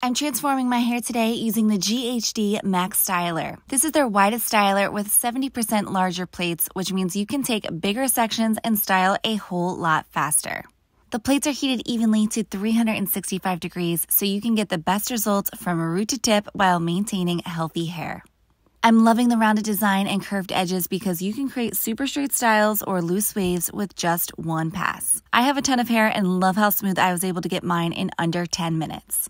I'm transforming my hair today using the GHD Max Styler. This is their widest styler with 70% larger plates, which means you can take bigger sections and style a whole lot faster. The plates are heated evenly to 365 degrees so you can get the best results from root to tip while maintaining healthy hair. I'm loving the rounded design and curved edges because you can create super straight styles or loose waves with just one pass. I have a ton of hair and love how smooth I was able to get mine in under 10 minutes.